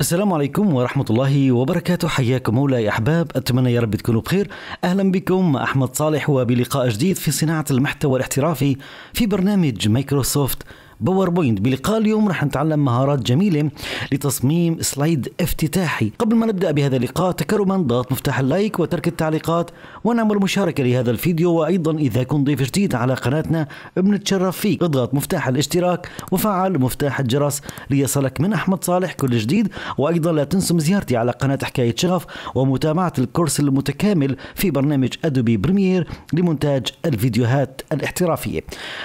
السلام عليكم ورحمة الله وبركاته حياكم مولاي أحباب أتمنى يا رب تكونوا بخير أهلا بكم أحمد صالح وبلقاء جديد في صناعة المحتوى الاحترافي في برنامج مايكروسوفت باوربوينت بلقاء اليوم رح نتعلم مهارات جميلة لتصميم سلايد افتتاحي قبل ما نبدأ بهذا اللقاء تكرما ضغط مفتاح اللايك وترك التعليقات ونعمل مشاركة لهذا الفيديو وأيضا إذا كنت ضيف جديد على قناتنا بنتشرف فيك اضغط مفتاح الاشتراك وفعل مفتاح الجرس ليصلك من أحمد صالح كل جديد وأيضا لا تنسوا زيارتي على قناة حكاية شغف ومتابعة الكورس المتكامل في برنامج أدوبي بريمير لمونتاج الفيديوهات الاحترافية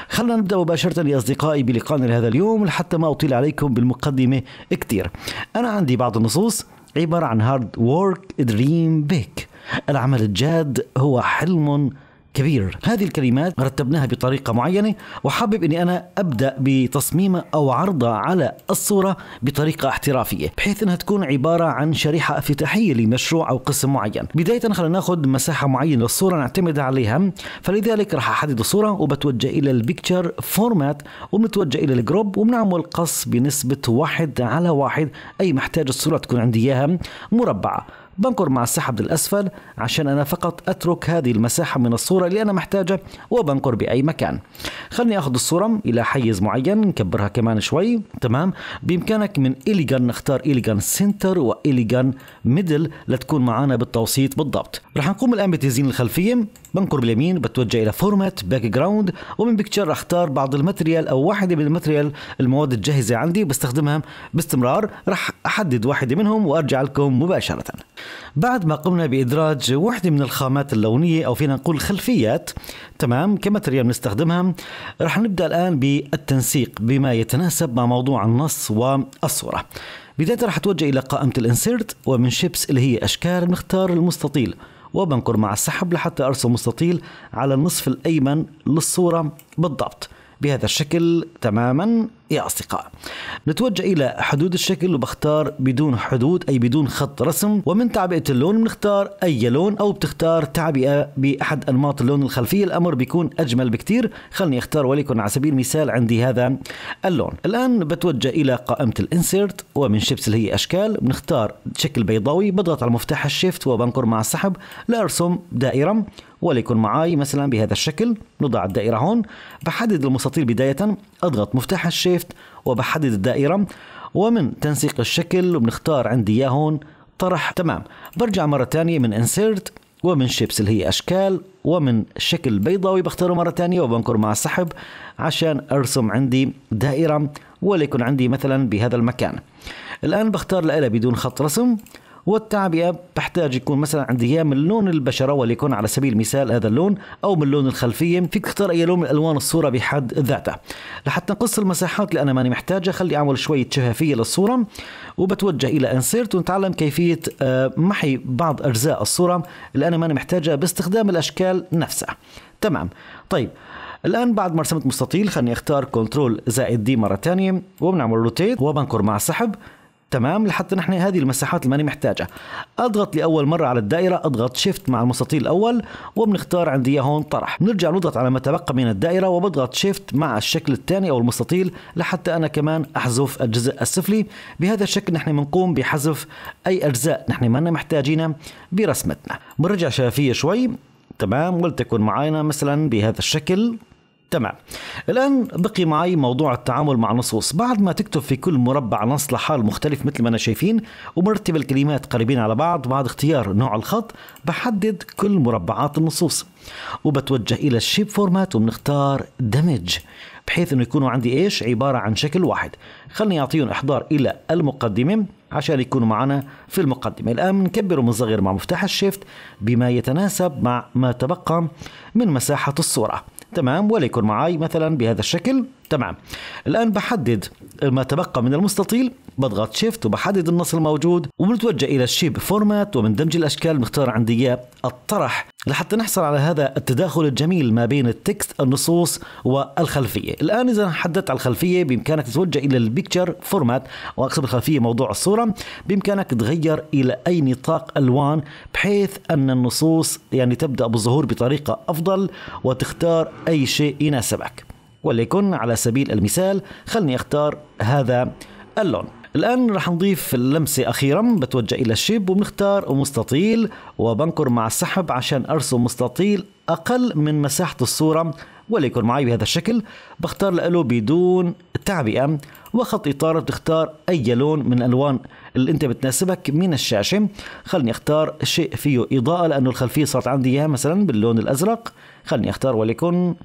خلنا نبدأ مباشرة يا أصدقائي لقائنا لهذا اليوم لحتى ما أطيل عليكم بالمقدمة كتير أنا عندي بعض النصوص عبارة عن هارد وورك دريم بيك العمل الجاد هو حلم كبير هذه الكلمات رتبناها بطريقة معينة وحابب أني أنا أبدأ بتصميمها أو عرضها على الصورة بطريقة احترافية بحيث أنها تكون عبارة عن شريحة افتتاحية لمشروع أو قسم معين بداية خلينا ناخذ مساحة معينة للصورة نعتمد عليها فلذلك راح أحدد الصورة وبتوجه إلى البيكتشر فورمات وبنتوجه إلى الجروب وبنعمل قص بنسبة واحد على واحد أي محتاج الصورة تكون عندي إياها مربعة بنقر مع السحب للأسفل عشان أنا فقط أترك هذه المساحة من الصورة اللي أنا محتاجة وبنقر بأي مكان خلني أخذ الصورة إلى حيز معين نكبرها كمان شوي تمام بإمكانك من إليغان نختار إليغان سنتر وإليغان ميدل لتكون معانا بالتوسيط بالضبط رح نقوم الآن بتزيين الخلفية بنقر باليمين بتوجه الى فورمات باك جراوند ومن بيكتشر راح اختار بعض الماتريال او واحده من الماتريال المواد الجاهزه عندي بستخدمها باستمرار راح احدد واحده منهم وارجع لكم مباشره بعد ما قمنا بادراج وحده من الخامات اللونيه او فينا نقول خلفيات تمام كماتريال بنستخدمها راح نبدا الان بالتنسيق بما يتناسب مع موضوع النص والصوره بدايه راح اتوجه الى قائمه الانسيرت ومن شيبس اللي هي اشكال بنختار المستطيل وبنقر مع السحب لحتى أرسم مستطيل على النصف الأيمن للصورة بالضبط بهذا الشكل تماما يا أصدقاء نتوجه إلى حدود الشكل وبختار بدون حدود أي بدون خط رسم ومن تعبئة اللون بنختار أي لون أو بتختار تعبئة بأحد أنماط اللون الخلفية الأمر بيكون أجمل بكتير خلني أختار وليكن على سبيل المثال عندي هذا اللون الآن بتوجه إلى قائمة الانسيرت ومن شيبس اللي هي أشكال بنختار شكل بيضاوي بضغط على مفتاح الشيفت وبنقر مع السحب لأرسم دائرة وليكن معاي مثلا بهذا الشكل نضع الدائرة هون بحدد المستطيل بداية أضغط مفتاح الشيفت شيفت وبحدد الدائرة ومن تنسيق الشكل وبنختار عندي اياه هون طرح تمام برجع مرة ثانية من انسيرت ومن شيبس اللي هي أشكال ومن شكل بيضاوي بختاره مرة ثانية وبنكر مع السحب عشان أرسم عندي دائرة وليكن عندي مثلا بهذا المكان الآن بختار الآلة بدون خط رسم والتعبئة بحتاج يكون مثلا عندي من لون البشرة وليكن على سبيل المثال هذا اللون أو من لون الخلفية فيك تختار أي لون من ألوان الصورة بحد ذاته لحتى نقص المساحات اللي أنا ماني محتاجها خلي أعمل شوية شفافية للصورة وبتوجه إلى انسيرت ونتعلم كيفية آه، محي بعض أجزاء الصورة اللي أنا ماني محتاجها باستخدام الأشكال نفسها تمام طيب الآن بعد ما رسمت مستطيل خلني أختار كنترول زائد دي مرة ثانية وبنعمل روتيت وبنكر مع سحب تمام لحتى نحن هذه المساحات اللي ماني محتاجها اضغط لاول مره على الدائره اضغط شيفت مع المستطيل الاول وبنختار عندي اياه هون طرح بنرجع نضغط على ما تبقى من الدائره وبضغط شيفت مع الشكل الثاني او المستطيل لحتى انا كمان احذف الجزء السفلي بهذا الشكل نحن بنقوم بحذف اي اجزاء نحن ما محتاجينها برسمتنا بنرجع شفافيه شوي تمام ولتكن معينا مثلا بهذا الشكل تمام الآن بقي معي موضوع التعامل مع النصوص بعد ما تكتب في كل مربع نص لحال مختلف مثل ما أنا شايفين ومرتب الكلمات قريبين على بعض بعد اختيار نوع الخط بحدد كل مربعات النصوص وبتوجه إلى الشيب فورمات وبنختار دمج بحيث أنه يكونوا عندي إيش عبارة عن شكل واحد خلني أعطيهم إحضار إلى المقدمة عشان يكونوا معنا في المقدمة الآن بنكبر ومنصغر مع مفتاح الشيفت بما يتناسب مع ما تبقى من مساحة الصورة تمام وليكن معي مثلا بهذا الشكل تمام الآن بحدد ما تبقى من المستطيل بضغط شيفت وبحدد النص الموجود وبنتوجه إلى الشيب فورمات ومن دمج الأشكال بنختار عندي إياه الطرح لحتى نحصل على هذا التداخل الجميل ما بين التكست النصوص والخلفية الآن إذا حددت على الخلفية بإمكانك تتوجه إلى البيكتشر فورمات وأقصد الخلفية موضوع الصورة بإمكانك تغير إلى أي نطاق ألوان بحيث أن النصوص يعني تبدأ بالظهور بطريقة أفضل وتختار أي شيء يناسبك وليكن على سبيل المثال خلني أختار هذا اللون الآن رح نضيف اللمسة أخيرا بتوجه إلى الشيب وبنختار مستطيل وبنكر مع السحب عشان أرسم مستطيل أقل من مساحة الصورة وليكن معي بهذا الشكل بختار له بدون تعبئة وخط إطار بتختار أي لون من الألوان اللي أنت بتناسبك من الشاشة خلني أختار شيء فيه إضاءة لأنه الخلفية صارت عندي إياها مثلا باللون الأزرق خلني أختار وليكن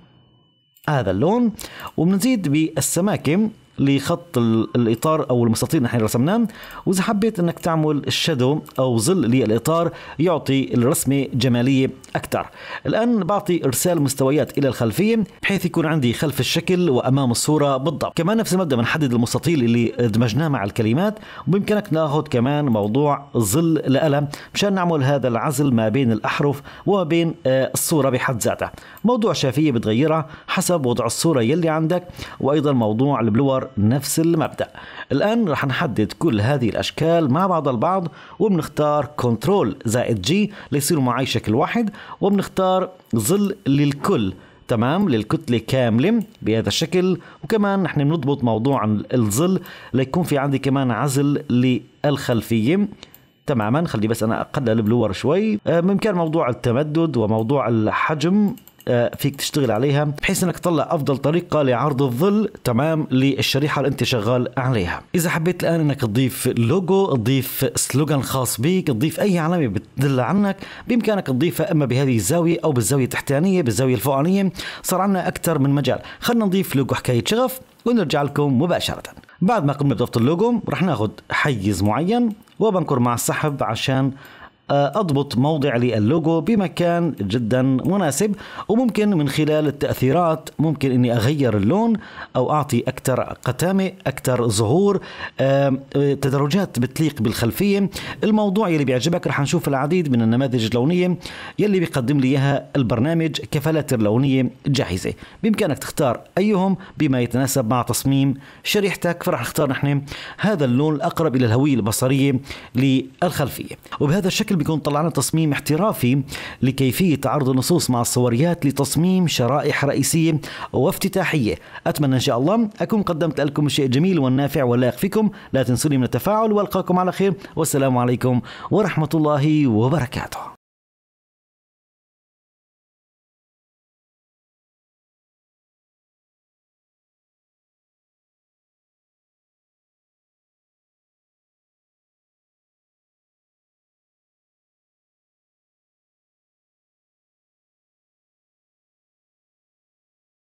هذا اللون وبنزيد بالسماكه لخط الاطار او المستطيل اللي نحن رسمناه واذا حبيت انك تعمل الشادو او ظل للاطار يعطي الرسمه جماليه اكثر الان بعطي ارسال مستويات الى الخلفيه بحيث يكون عندي خلف الشكل وامام الصوره بالضبط كمان نفس المبدا بنحدد المستطيل اللي دمجناه مع الكلمات وبامكانك ناخذ كمان موضوع ظل لقلم مشان نعمل هذا العزل ما بين الاحرف وما بين آه، الصوره بحد ذاتها موضوع شافيه بتغيرها حسب وضع الصوره يلي عندك وايضا موضوع البلور نفس المبدأ الآن رح نحدد كل هذه الأشكال مع بعض البعض وبنختار كنترول زائد جي ليصير معي شكل واحد وبنختار ظل للكل تمام للكتلة كاملة بهذا الشكل وكمان نحن بنضبط موضوع الظل ليكون في عندي كمان عزل للخلفية تماما خلي بس انا اقلل البلور شوي آه، بامكان موضوع التمدد وموضوع الحجم آه، فيك تشتغل عليها بحيث انك تطلع افضل طريقه لعرض الظل تمام للشريحه اللي انت شغال عليها اذا حبيت الان انك تضيف لوجو تضيف سلوغان خاص بيك تضيف اي علامه بتدل عنك بامكانك تضيفها اما بهذه الزاويه او بالزاويه التحتانيه بالزاويه الفوقانيه صار عندنا اكثر من مجال خلينا نضيف لوجو حكايه شغف ونرجع لكم مباشره بعد ما قمنا بضبط اللوجو رح ناخذ حيز معين وبنكر مع السحب عشان آه، أضبط موضع للوجو بمكان جدا مناسب وممكن من خلال التأثيرات ممكن أني أغير اللون أو أعطي أكثر قتامة أكثر ظهور آه، تدرجات بتليق بالخلفية الموضوع يلي بيعجبك رح نشوف العديد من النماذج اللونية يلي بيقدم لي إياها البرنامج كفلاتر لونية جاهزة بإمكانك تختار أيهم بما يتناسب مع تصميم شريحتك فرح نختار نحن هذا اللون الأقرب إلى الهوية البصرية للخلفية وبهذا الشكل بشكل بيكون طلعنا تصميم احترافي لكيفية عرض النصوص مع الصوريات لتصميم شرائح رئيسية وافتتاحية أتمنى إن شاء الله أكون قدمت لكم شيء جميل والنافع واللائق فيكم لا تنسوني من التفاعل والقاكم على خير والسلام عليكم ورحمة الله وبركاته